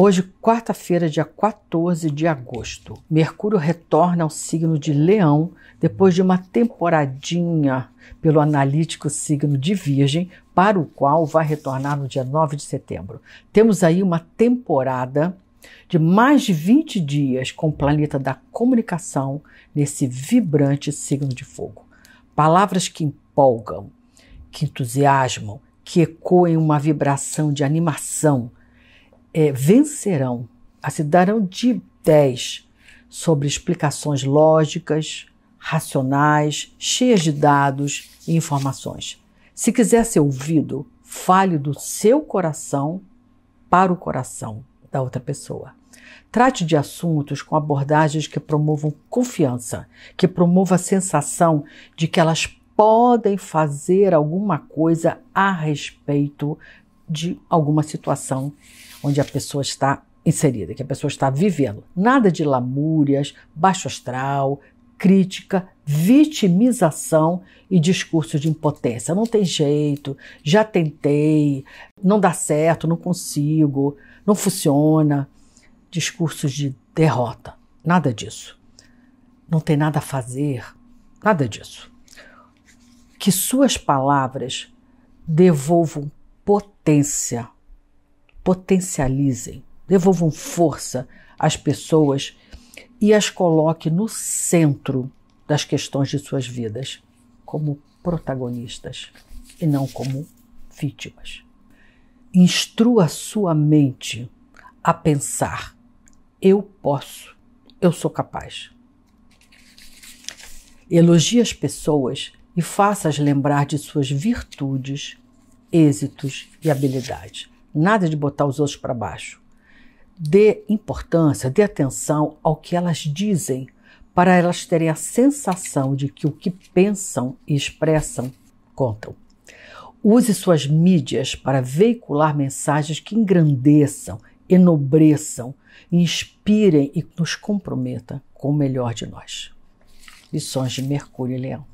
Hoje, quarta-feira, dia 14 de agosto, Mercúrio retorna ao signo de Leão depois de uma temporadinha pelo analítico signo de Virgem, para o qual vai retornar no dia 9 de setembro. Temos aí uma temporada de mais de 20 dias com o planeta da comunicação nesse vibrante signo de fogo. Palavras que empolgam, que entusiasmam, que ecoem uma vibração de animação, é, vencerão, se darão de 10 sobre explicações lógicas, racionais, cheias de dados e informações. Se quiser ser ouvido, fale do seu coração para o coração da outra pessoa. Trate de assuntos com abordagens que promovam confiança, que promova a sensação de que elas podem fazer alguma coisa a respeito de alguma situação onde a pessoa está inserida, que a pessoa está vivendo. Nada de lamúrias, baixo astral, crítica, vitimização e discurso de impotência. Não tem jeito, já tentei, não dá certo, não consigo, não funciona. Discursos de derrota, nada disso. Não tem nada a fazer, nada disso. Que suas palavras devolvam potência potencializem, devolvam força às pessoas e as coloque no centro das questões de suas vidas, como protagonistas e não como vítimas. Instrua sua mente a pensar: eu posso, eu sou capaz. Elogie as pessoas e faça-as lembrar de suas virtudes, êxitos e habilidades nada de botar os outros para baixo. Dê importância, dê atenção ao que elas dizem, para elas terem a sensação de que o que pensam e expressam contam. Use suas mídias para veicular mensagens que engrandeçam, enobreçam, inspirem e nos comprometam com o melhor de nós. Lições de Mercúrio e Leão.